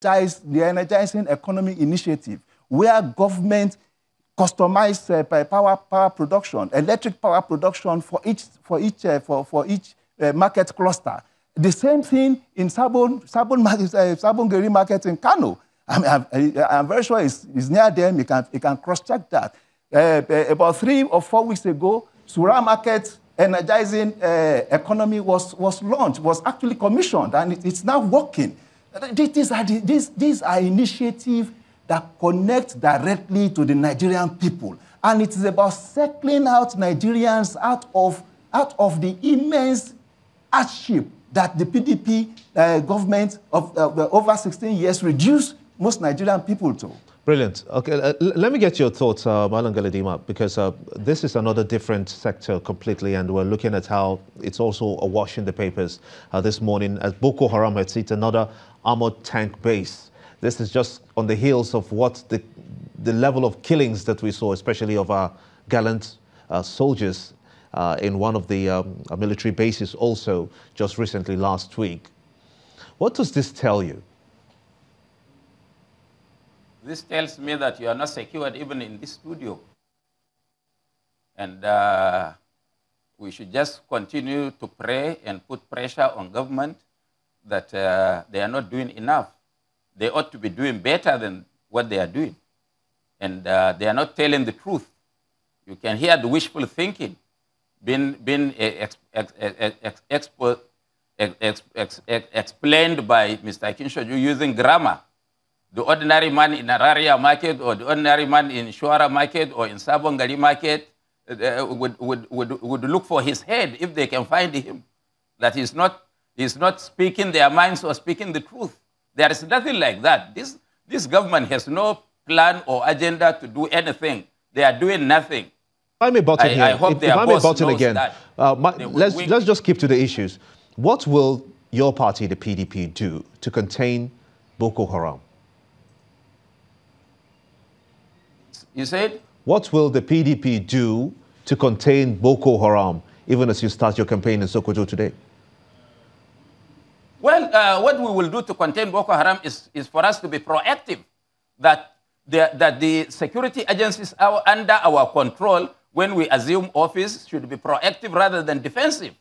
the Energizing Economy Initiative, where government customized uh, power, power production, electric power production for each, for each, uh, for, for each uh, market cluster. The same thing in Sabon, Sabon, uh, Sabon Geri market in Kano. I mean, I'm, I'm, very sure it's, it's, near them. You can, you can cross-check that. Uh, uh, about three or four weeks ago, Surah Market Energizing Economy was, was launched, was actually commissioned, and it, it's now working. These are, the, these, these are initiatives that connect directly to the Nigerian people. And it is about circling out Nigerians out of, out of the immense hardship that the PDP uh, government of uh, over 16 years reduced most Nigerian people to. Brilliant. Okay, uh, let me get your thoughts, uh, Malan Galadima, because uh, this is another different sector completely, and we're looking at how it's also awash in the papers uh, this morning as Boko Haram has hit another armored tank base. This is just on the heels of what the, the level of killings that we saw, especially of our gallant uh, soldiers uh, in one of the um, military bases also just recently last week. What does this tell you? This tells me that you are not secured even in this studio. And uh, we should just continue to pray and put pressure on government that uh, they are not doing enough. They ought to be doing better than what they are doing. And uh, they are not telling the truth. You can hear the wishful thinking being, being ex, ex, ex, expo, explained by Mr. Kinshoju using grammar the ordinary man in Araria market or the ordinary man in Shuara market or in Sabongari market uh, uh, would, would, would, would look for his head if they can find him. That he's not, he's not speaking their minds or speaking the truth. There is nothing like that. This, this government has no plan or agenda to do anything. They are doing nothing. I may button I, here. I hope if, if I may button again, uh, my, let's, let's just keep to the issues. What will your party, the PDP, do to contain Boko Haram? You said? What will the PDP do to contain Boko Haram, even as you start your campaign in Sokoto today? Well, uh, what we will do to contain Boko Haram is, is for us to be proactive, that the, that the security agencies are under our control when we assume office should be proactive rather than defensive.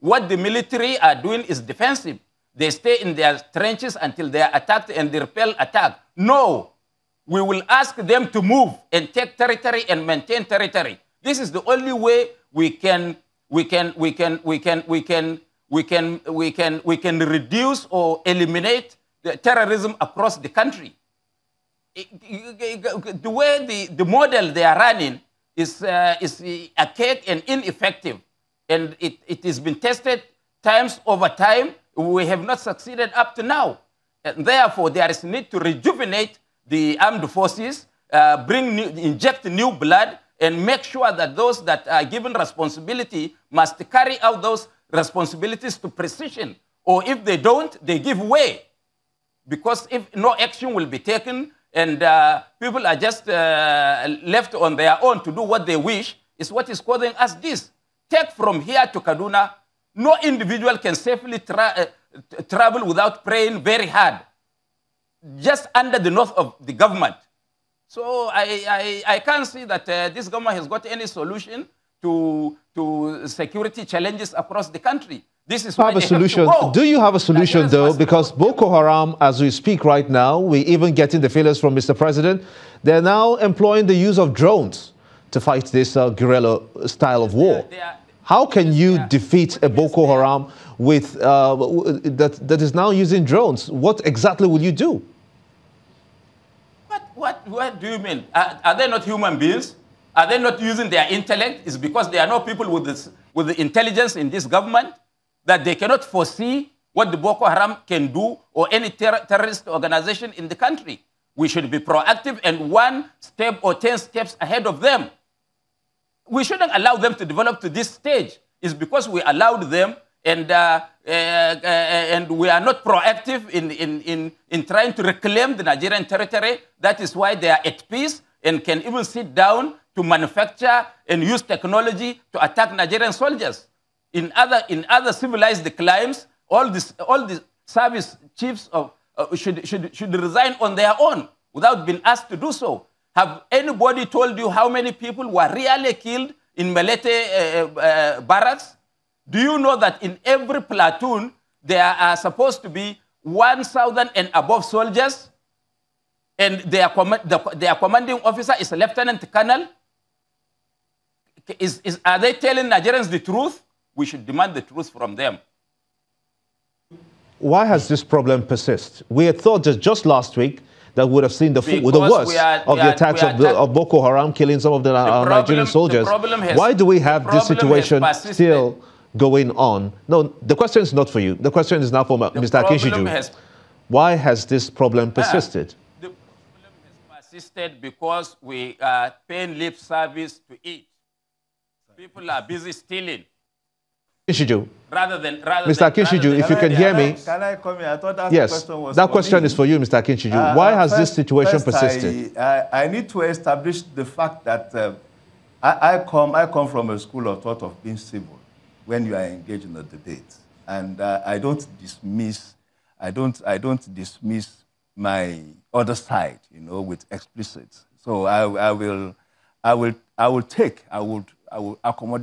What the military are doing is defensive. They stay in their trenches until they are attacked and they repel attack. No, we will ask them to move and take territory and maintain territory. This is the only way we can we can we can we can we can we can we can we can reduce or eliminate the terrorism across the country. The way the, the model they are running is uh, is archaic and ineffective, and it, it has been tested times over time. We have not succeeded up to now, and therefore there is need to rejuvenate the armed forces, uh, bring new, inject new blood, and make sure that those that are given responsibility must carry out those responsibilities to precision. Or if they don't, they give way. Because if no action will be taken and uh, people are just uh, left on their own to do what they wish, is what is causing us this. Take from here to Kaduna, no individual can safely tra uh, travel without praying very hard just under the north of the government. So I, I, I can't see that uh, this government has got any solution to, to security challenges across the country. This is have a solution. Do you have a solution, though? Because Boko Haram, as we speak right now, we're even getting the feelers from Mr. President. They're now employing the use of drones to fight this uh, guerrilla style of war. They are, they are, How can you are, defeat a Boko Haram with, uh, that, that is now using drones? What exactly will you do? What, do you mean? Are, are they not human beings? Are they not using their intellect? It's because there are no people with, this, with the intelligence in this government that they cannot foresee what the Boko Haram can do or any ter terrorist organization in the country. We should be proactive and one step or 10 steps ahead of them. We shouldn't allow them to develop to this stage. It's because we allowed them and, uh, uh, and we are not proactive in, in, in, in trying to reclaim the Nigerian territory. That is why they are at peace and can even sit down to manufacture and use technology to attack Nigerian soldiers. In other, in other civilized climes, all, this, all the service chiefs of, uh, should, should, should resign on their own without being asked to do so. Have anybody told you how many people were really killed in Melete uh, uh, barracks do you know that in every platoon, there are supposed to be 1,000 and above soldiers? And their, the, their commanding officer is a lieutenant colonel? Is, is, are they telling Nigerians the truth? We should demand the truth from them. Why has this problem persist? We had thought that just last week that would have seen the, full, the worst are, of the are, attacks of, of, Boko Haram killing some of the, the uh, problem, Nigerian soldiers. Has, Why do we have this situation still going on. No, the question is not for you. The question is now for the Mr. Akishiju. Has, Why has this problem ah, persisted? Uh, the problem has persisted because we are uh, paying lip service to it. People are busy stealing. Kishiju. Rather than, rather Mr. Akinshiju, if you can I, hear me. Can I come here? I thought that yes, question was That question me. is for you, Mr. Akinshiju. Uh, Why uh, has first, this situation persisted? I, I, I, need to establish the fact that uh, I, come, I come from a school of thought of being civil when you are engaged in a debate. And uh, I don't dismiss, I don't, I don't dismiss my other side, you know, with explicit. So I, I will, I will, I will take, I would, I will accommodate.